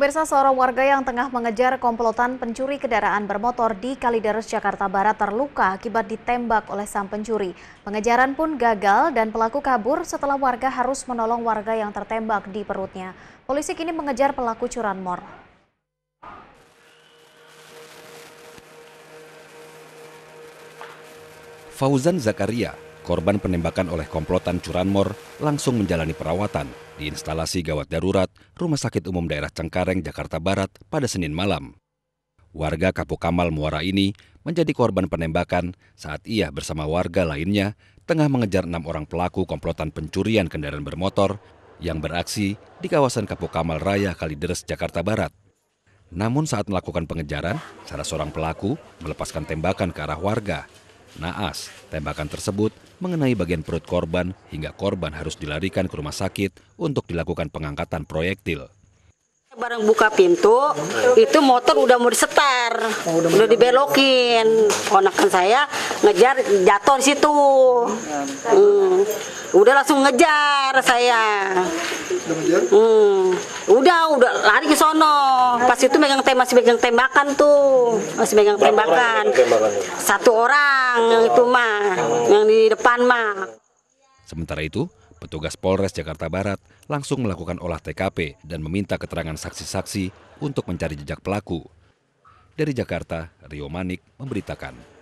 Pemirsa seorang warga yang tengah mengejar komplotan pencuri kendaraan bermotor di Kalideres, Jakarta Barat terluka akibat ditembak oleh sang pencuri. Pengejaran pun gagal dan pelaku kabur setelah warga harus menolong warga yang tertembak di perutnya. Polisi kini mengejar pelaku curanmor. Fauzan Zakaria, korban penembakan oleh komplotan curanmor langsung menjalani perawatan di instalasi gawat darurat Rumah Sakit Umum Daerah Cengkareng, Jakarta Barat pada Senin malam. Warga Kapuk Kamal Muara ini menjadi korban penembakan saat ia bersama warga lainnya tengah mengejar enam orang pelaku komplotan pencurian kendaraan bermotor yang beraksi di kawasan Kapuk Kamal Raya Kalideres, Jakarta Barat. Namun saat melakukan pengejaran, salah seorang pelaku melepaskan tembakan ke arah warga naas tembakan tersebut mengenai bagian perut korban hingga korban harus dilarikan ke rumah sakit untuk dilakukan pengangkatan proyektil barang buka pintu itu motor udah mau disetar oh, udah, udah dibelokin ponakan saya ngejar jatuh di situ ya, hmm. udah langsung ngejar saya hmm. udah udah lari ke sono pas itu megang tem masih megang tembakan tuh masih megang tembakan. satu orang yang itu mah yang di depan mah sementara itu Petugas Polres Jakarta Barat langsung melakukan olah TKP dan meminta keterangan saksi-saksi untuk mencari jejak pelaku. Dari Jakarta, Rio Manik memberitakan.